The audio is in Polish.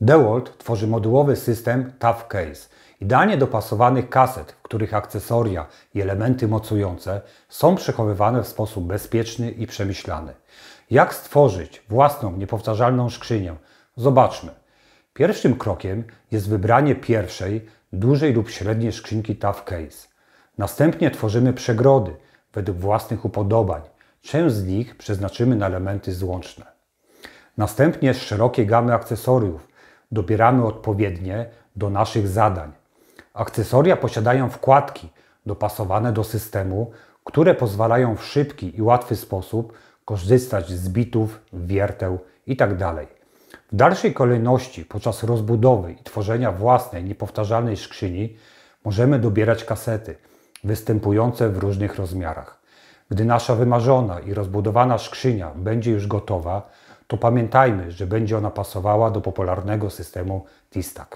DeWalt tworzy modułowy system Tough Case, idealnie dopasowanych kaset, w których akcesoria i elementy mocujące są przechowywane w sposób bezpieczny i przemyślany. Jak stworzyć własną, niepowtarzalną skrzynię? Zobaczmy. Pierwszym krokiem jest wybranie pierwszej, dużej lub średniej skrzynki Tough Case. Następnie tworzymy przegrody według własnych upodobań. Część z nich przeznaczymy na elementy złączne. Następnie szerokie gamy akcesoriów, dobieramy odpowiednie do naszych zadań. Akcesoria posiadają wkładki dopasowane do systemu, które pozwalają w szybki i łatwy sposób korzystać z bitów, wierteł itd. Tak w dalszej kolejności, podczas rozbudowy i tworzenia własnej, niepowtarzalnej skrzyni, możemy dobierać kasety występujące w różnych rozmiarach. Gdy nasza wymarzona i rozbudowana skrzynia będzie już gotowa, to pamiętajmy, że będzie ona pasowała do popularnego systemu TISTAC.